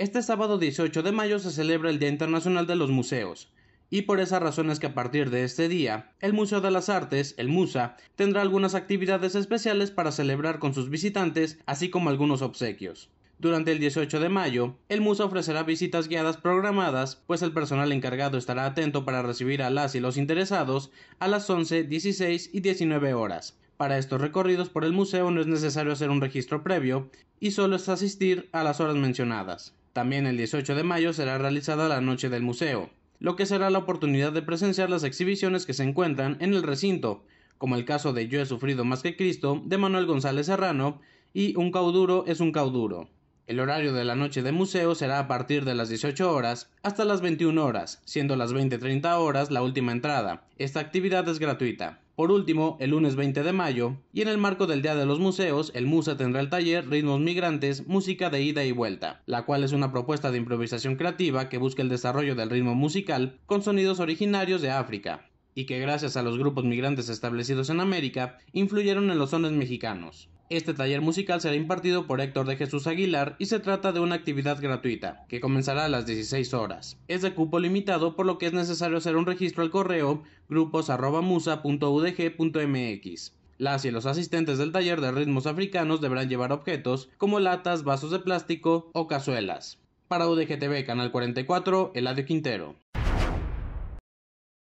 Este sábado 18 de mayo se celebra el Día Internacional de los Museos, y por esa razón es que a partir de este día, el Museo de las Artes, el MUSA, tendrá algunas actividades especiales para celebrar con sus visitantes, así como algunos obsequios. Durante el 18 de mayo, el MUSA ofrecerá visitas guiadas programadas, pues el personal encargado estará atento para recibir a las y los interesados a las 11, 16 y 19 horas. Para estos recorridos por el museo no es necesario hacer un registro previo y solo es asistir a las horas mencionadas. También el 18 de mayo será realizada la Noche del Museo, lo que será la oportunidad de presenciar las exhibiciones que se encuentran en el recinto, como el caso de Yo he sufrido más que Cristo de Manuel González Serrano y Un cauduro es un cauduro. El horario de la noche de museo será a partir de las 18 horas hasta las 21 horas, siendo las 20 horas la última entrada. Esta actividad es gratuita. Por último, el lunes 20 de mayo, y en el marco del Día de los Museos, el MUSA tendrá el taller Ritmos Migrantes, Música de Ida y Vuelta, la cual es una propuesta de improvisación creativa que busca el desarrollo del ritmo musical con sonidos originarios de África, y que gracias a los grupos migrantes establecidos en América, influyeron en los sones mexicanos. Este taller musical será impartido por Héctor de Jesús Aguilar y se trata de una actividad gratuita, que comenzará a las 16 horas. Es de cupo limitado, por lo que es necesario hacer un registro al correo grupos.musa.udg.mx. Las y los asistentes del taller de ritmos africanos deberán llevar objetos como latas, vasos de plástico o cazuelas. Para UDGTV Canal 44, Eladio Quintero.